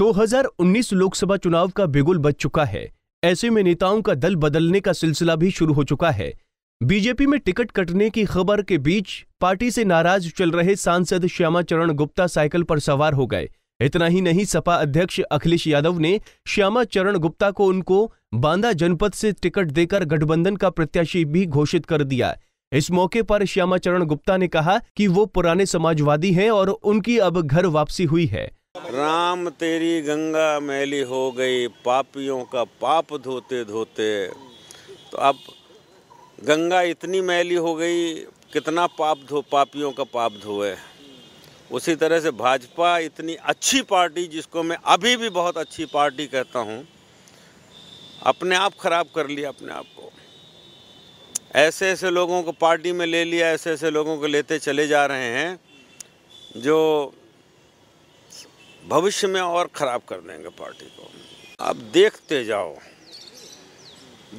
2019 लोकसभा चुनाव का बिगुल बज चुका है ऐसे में नेताओं का दल बदलने का सिलसिला भी शुरू हो चुका है बीजेपी में टिकट कटने की खबर के बीच पार्टी से नाराज चल रहे सांसद श्यामा चरण गुप्ता साइकिल पर सवार हो गए इतना ही नहीं सपा अध्यक्ष अखिलेश यादव ने श्यामा चरण गुप्ता को उनको बांदा जनपद से टिकट देकर गठबंधन का प्रत्याशी भी घोषित कर दिया इस मौके पर श्यामा चरण गुप्ता ने कहा कि वो पुराने समाजवादी हैं और उनकी अब घर वापसी हुई है राम तेरी गंगा मैली हो गई पापियों का पाप धोते धोते तो अब गंगा इतनी मैली हो गई कितना पाप धो पापियों का पाप धोए उसी तरह से भाजपा इतनी अच्छी पार्टी जिसको मैं अभी भी बहुत अच्छी पार्टी कहता हूँ अपने आप खराब कर लिया अपने आप को ऐसे ऐसे लोगों को पार्टी में ले लिया ऐसे ऐसे लोगों को लेते चले जा रहे हैं जो भविष्य में और ख़राब कर देंगे पार्टी को आप देखते जाओ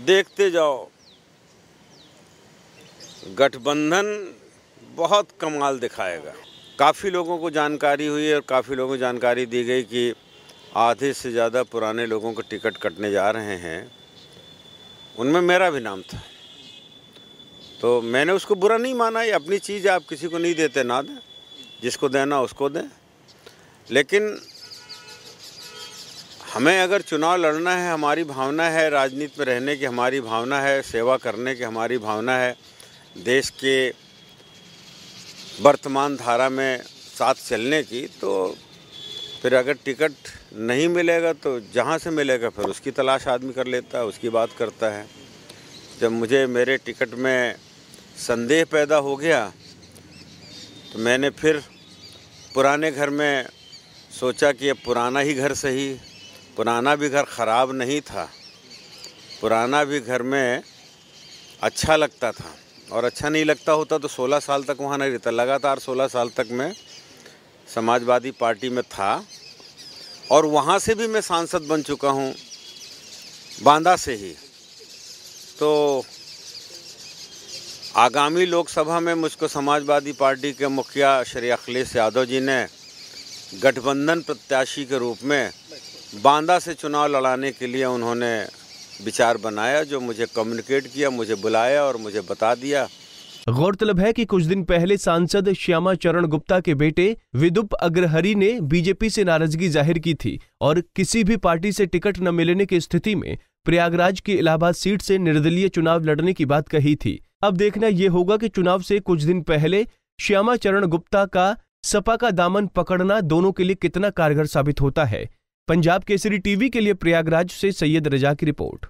देखते जाओ गठबंधन बहुत कमाल दिखाएगा काफ़ी लोगों को जानकारी हुई और काफ़ी लोगों को जानकारी दी गई कि आधे से ज़्यादा पुराने लोगों के टिकट कटने जा रहे हैं उनमें मेरा भी नाम था तो मैंने उसको बुरा नहीं माना ये अपनी चीज़ आप किसी को नहीं देते ना दें जिसको देना उसको दें लेकिन हमें अगर चुनाव लड़ना है हमारी भावना है राजनीति में रहने की हमारी भावना है सेवा करने की हमारी भावना है देश के वर्तमान धारा में साथ चलने की तो फिर अगर टिकट नहीं मिलेगा तो जहाँ से मिलेगा फिर उसकी तलाश आदमी कर लेता है उसकी बात करता है जब मुझे मेरे टिकट में संदेह पैदा हो गया तो मैंने फिर पुराने घर में सोचा कि अब पुराना ही घर सही पुराना भी घर ख़राब नहीं था पुराना भी घर में अच्छा लगता था और अच्छा नहीं लगता होता तो 16 साल तक वहाँ नहीं रहता लगातार 16 साल तक मैं समाजवादी पार्टी में था और वहाँ से भी मैं सांसद बन चुका हूँ बांदा से ही तो आगामी लोकसभा में मुझको समाजवादी पार्टी के मुखिया श्री अखिलेश यादव जी ने गठबंधन प्रत्याशी के रूप में बांदा से चुनाव लड़ाने के लिए उन्होंने विचार बनाया जो मुझे कम्युनिकेट किया मुझे बुलाया और मुझे बता दिया गौरतलब है कि कुछ दिन पहले सांसद श्यामा चरण गुप्ता के बेटे विदुप अग्रहरी ने बीजेपी से नाराजगी जाहिर की थी और किसी भी पार्टी से टिकट न मिलने की स्थिति में प्रयागराज की इलाहाबाद सीट से निर्दलीय चुनाव लड़ने की बात कही थी अब देखना यह होगा कि चुनाव से कुछ दिन पहले श्यामा चरण गुप्ता का सपा का दामन पकड़ना दोनों के लिए कितना कारगर साबित होता है पंजाब केसरी टीवी के लिए प्रयागराज से सैयद रजा की रिपोर्ट